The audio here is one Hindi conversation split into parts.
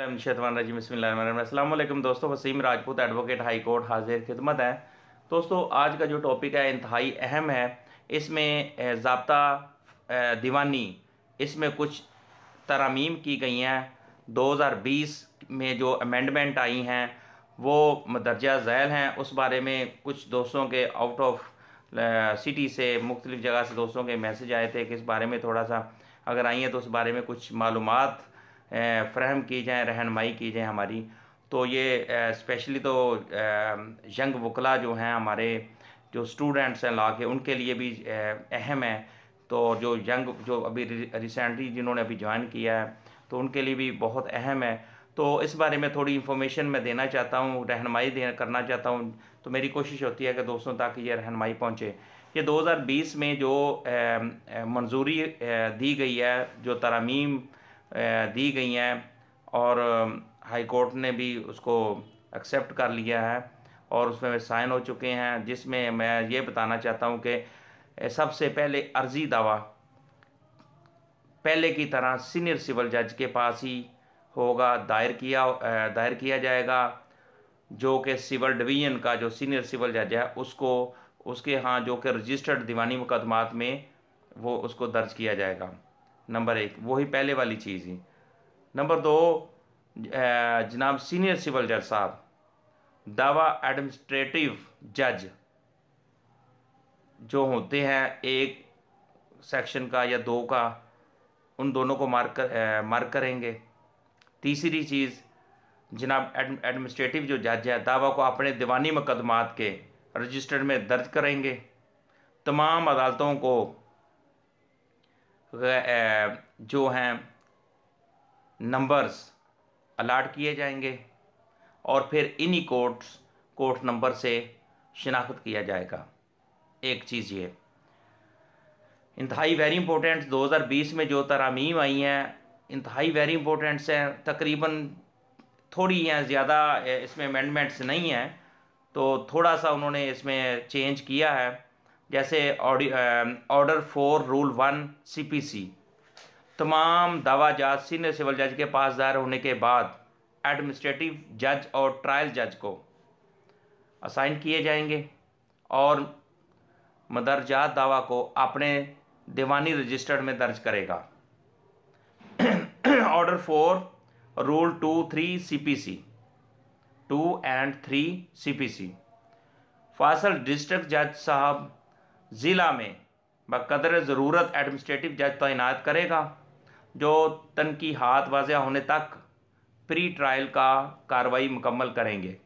रजीम अल्लाम दोस्तों Waseem Rajput advocate high court हाजिर खिदमत है दोस्तों आज का जो टॉपिक है इंतहाई अहम है इसमें जबता दीवानी इसमें कुछ तरामीम की गई हैं 2020 में जो अमेंडमेंट आई हैं वो मदरजा झैल हैं उस बारे में कुछ दोस्तों के आउट ऑफ सिटी से मुख्तलिफ़ जगह से दोस्तों के मैसेज आए थे कि इस बारे में थोड़ा सा अगर आई हैं तो उस बारे में कुछ मालूम फ्रहम की जाएँ रहनमाई की जाए हमारी तो ये स्पेशली तो यंग वकला जो हैं हमारे जो स्टूडेंट्स हैं ला के उनके लिए भी अहम है तो जो यंग जो अभी रिसेंटली जिन्होंने अभी ज्वाइन किया है तो उनके लिए भी बहुत अहम है तो इस बारे में थोड़ी इन्फॉर्मेशन मैं देना चाहता हूँ रहनमाई देना करना चाहता हूँ तो मेरी कोशिश होती है कि दोस्तों तक ये रहनमाई पहुँचे ये 2020 में जो मंजूरी दी गई है जो तरामीम दी गई हैं और हाई कोर्ट ने भी उसको एक्सेप्ट कर लिया है और उसमें साइन हो चुके हैं जिसमें मैं ये बताना चाहता हूँ कि सबसे पहले अर्जी दावा पहले की तरह सीनियर सिविल जज के पास ही होगा दायर किया दायर किया जाएगा जो कि सिविल डिवीजन का जो सीनियर सिविल जज है उसको उसके यहाँ जो कि रजिस्टर्ड दीवानी मुकदमात में वो उसको दर्ज किया जाएगा नंबर एक वही पहले वाली चीज़ ही नंबर दो जनाब सीनियर सिविल जज साहब दावा एडमिनिस्ट्रेटिव जज जो होते हैं एक सेक्शन का या दो का उन दोनों को मार्क कर मार्क करेंगे तीसरी चीज़ जनाब एडमिनिस्ट्रेटिव जो जज है दावा को अपने दीवानी मुकदमात के रजिस्टर में दर्ज करेंगे तमाम अदालतों को जो हैं नंबर्स अलाट किए जाएंगे और फिर इन्हीं कोड्स कोड नंबर से शिनाख्त किया जाएगा एक चीज़ ये इंतहाई वेरी इंपॉर्टेंट 2020 में जो तरामीम आई हैं इंतहाई वेरी इंपॉर्टेंट्स हैं तकरीबन थोड़ी हैं ज़्यादा इसमें अमेंडमेंट्स नहीं हैं तो थोड़ा सा उन्होंने इसमें चेंज किया है जैसे order four rule one C तमाम दावा जज सीनियर सिविल जज के पास दायर होने के बाद एडमिनिस्ट्रेटिव जज और ट्रायल जज को असाइन किए जाएंगे और मदरजात दावा को अपने दीवानी रजिस्टर में दर्ज करेगा order four rule two three C P C two and three C P C फासल डिस्ट्रिक्ट जज साहब ज़िला में बदर ज़रूरत एडमिनिस्ट्रेटिव जज तैनात करेगा जो तनकी हाथ वाजिया होने तक प्री ट्रायल का कार्रवाई मुकम्मल करेंगे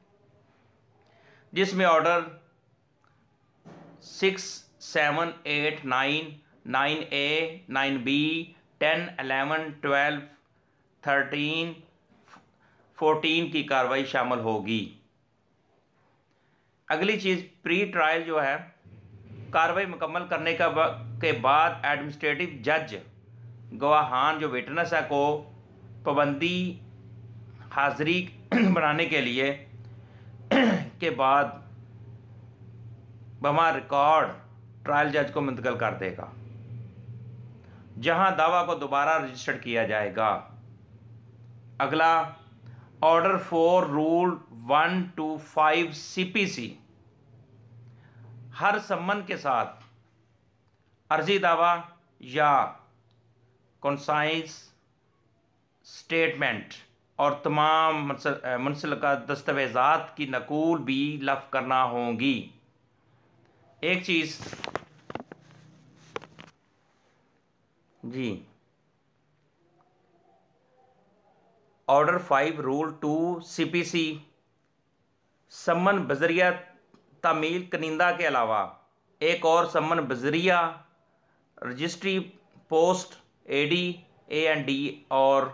जिसमें order six seven eight nine nine A nine B ten eleven twelve thirteen fourteen की कार्रवाई शामिल होगी अगली चीज़ प्री ट्रायल जो है कार्रवाई मुकम्मल करने का के बाद एडमिनिस्ट्रेटिव जज गवाहान जो विटनेस है को पाबंदी हाजिरी बनाने के लिए के बाद बमा रिकॉर्ड ट्रायल जज को मुंतकिल कर देगा जहां दावा को दोबारा रजिस्टर किया जाएगा अगला order four rule one two five C P C हर सम्मन के साथ अर्जी दावा या कॉन्साइज स्टेटमेंट और तमाम मुंसल दस्तावेजात की नकूल भी लफ करना होंगी एक चीज़ जी order five rule two C P C सम्मन बजरिया तमिल कनिंदा के अलावा एक और समन बजरिया registry post AD A and D और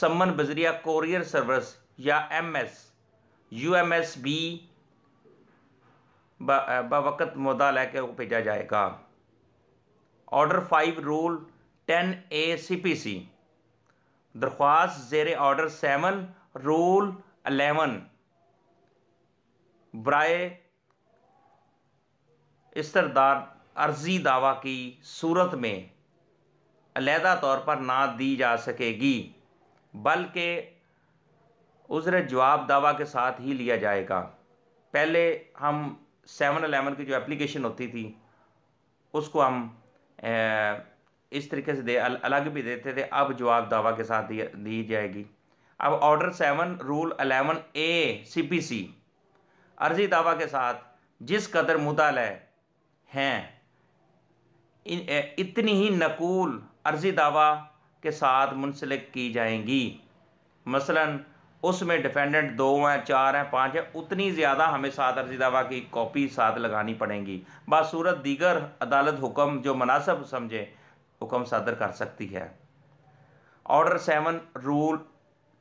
समन बजरिया कोरियर सर्विस या एमएस यूएमएस बी बवक़त मुदा लेकर भेजा जाएगा order five rule ten A C P C दरख्वास जेर ऑर्डर सेवन रूल अलेवन ब्राए सरदार अर्जी दावा की सूरत में अलहदा तौर पर ना दी जा सकेगी बल्कि उज़र जवाब दावा के साथ ही लिया जाएगा पहले हम सेवन अलेवन की जो एप्लीकेशन होती थी उसको हम इस तरीके से दे अलग भी देते थे अब जवाब दावा के साथ दी, दी जाएगी अब order seven rule eleven A C P C अर्जी दावा के साथ जिस कदर मुदल है हैं इतनी ही नकूल अर्जी दावा के साथ मुंसलिक की जाएंगी मसलन उसमें डिफेंडेंट दो हैं चार हैं पाँच हैं उतनी ज़्यादा हमें साथ अर्जी दावा की कॉपी साथ लगानी पड़ेंगी बासूरत दीगर अदालत हुक्म जो मुनासब समझे हुक्म सदर कर सकती है order seven rule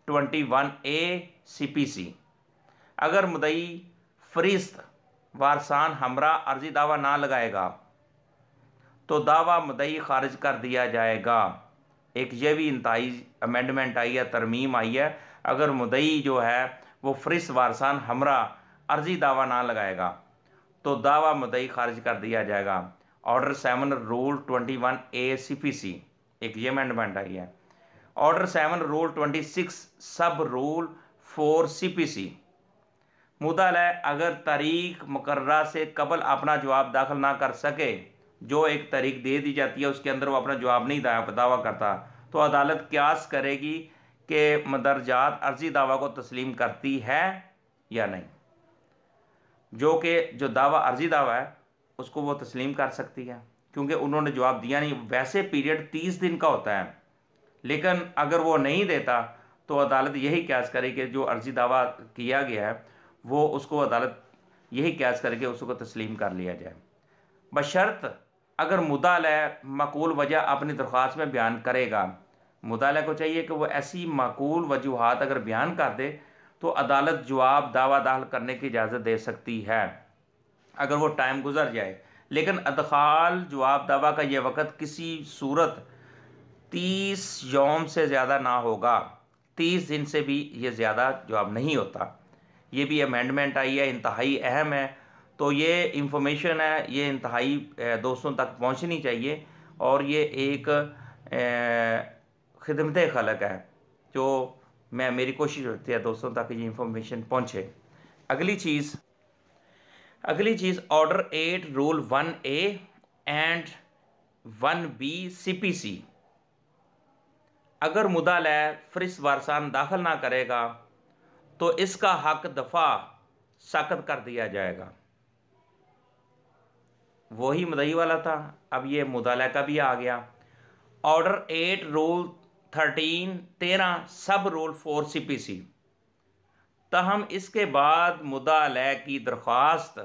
twenty one A C P C अगर मुदई फरिस्त वारसान हमरा अर्जी दावा ना लगाएगा तो दावा मदई खारिज कर दिया जाएगा एक ये भी इंतई अमेंडमेंट आई है तरमीम आई है अगर मुदई जो है वो फ्रिस वारसान हमरा अर्जी दावा ना लगाएगा तो दावा मुदई खारिज कर दिया जाएगा order seven rule twenty one A C P C एक ये अमेंडमेंट आई है order seven rule twenty six sub rule four C P C मुदल है अगर तारीख मुकर्रा से कबल अपना जवाब दाखिल ना कर सके जो एक तारीख दे दी जाती है उसके अंदर वो अपना जवाब नहीं दावा करता तो अदालत क्यास करेगी कि मदरजात अर्जी दावा को तस्लीम करती है या नहीं जो कि जो दावा अर्जी दावा है उसको वो तस्लीम कर सकती है क्योंकि उन्होंने जवाब दिया नहीं वैसे पीरियड तीस दिन का होता है लेकिन अगर वो नहीं देता तो अदालत यही क्यास करे कि जो अर्जी दावा किया गया है वो उसको अदालत यही कैस करके उसको तस्लीम कर लिया जाए बशर्त अगर मुदाल मकूल वजह अपनी दरख्वास्त में बयान करेगा मुदाल को चाहिए कि वह ऐसी मकूल वजूहत अगर बयान कर दे तो अदालत जवाब दावा दाखिल करने की इजाज़त दे सकती है अगर वो टाइम गुजर जाए लेकिन अदखाल जवाब दावा का यह वक़्त किसी सूरत तीस योम से ज़्यादा ना होगा तीस दिन से भी ये ज़्यादा जवाब नहीं होता ये भी अमेंडमेंट आई है इंतहाई अहम है तो ये इंफॉर्मेशन है ये इंतहाई दोस्तों तक पहुंचनी चाहिए और ये एक खिदमत खलक है जो मैं मेरी कोशिश होती है दोस्तों तक ये इंफॉर्मेशन पहुंचे अगली चीज़ अगली चीज़ order eight rule one A and one B C P C अगर मुदाल फ्रिस वारसान दाखिल ना करेगा तो इसका हक दफ़ा साकत कर दिया जाएगा वही मदई वाला था अब ये मुदाल का भी आ गया ऑर्डर एट रूल थर्टीन तेरह sub rule four C P C तहम इसके बाद मुदाल की दरख्वास्त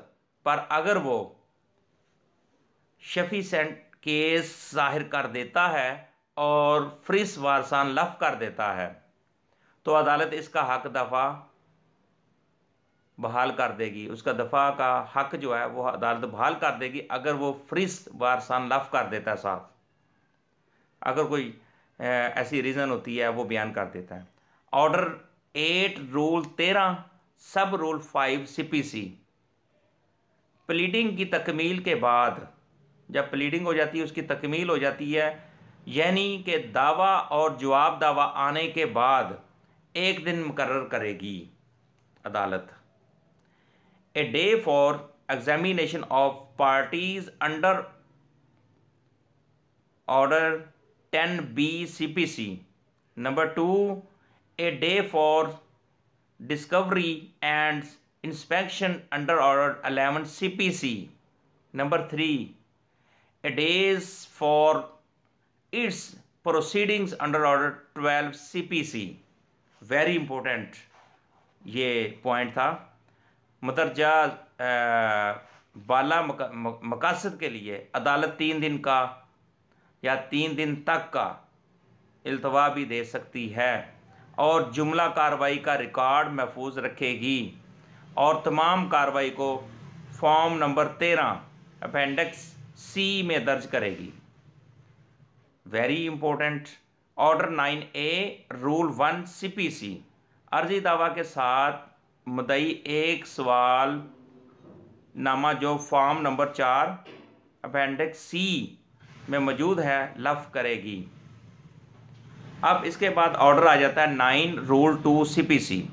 पर अगर वो शफी सेंट केस जाहिर कर देता है और फ्रिस वारसान लफ कर देता है तो अदालत इसका हक दफ़ा बहाल कर देगी उसका दफ़ा का हक जो है वो अदालत बहाल कर देगी अगर वो फ्रिस वारसान लफ कर देता है साहब अगर कोई ऐसी रीज़न होती है वो बयान कर देता है ऑर्डर एट रूल तेरह sub rule five C P C pleading की तकमील के बाद जब प्लीडिंग हो जाती है उसकी तकमील हो जाती है यानी कि दावा और जवाब दावा आने के बाद एक दिन मुकर करेगी अदालत a day for examination of parties under order ten B C P C number two a day for discovery and inspection under order eleven C P C number three a days for its proceedings under order twelve C P C very important ये पॉइंट था मतरजा बाला मकासद के लिए अदालत तीन दिन का या तीन दिन तक का अल्तवा भी दे सकती है और जुमला कार्रवाई का रिकॉर्ड महफूज रखेगी और तमाम कार्रवाई को फॉर्म नंबर तेरह अपेंडिक्स सी में दर्ज करेगी very important order nine A rule one CPC अर्जी दावा के साथ मदई एक सवाल नामा जो फॉर्म नंबर चार अपेंडिक्स सी में मौजूद है लफ करेगी अब इसके बाद ऑर्डर आ जाता है नाइन रूल टू सीपीसी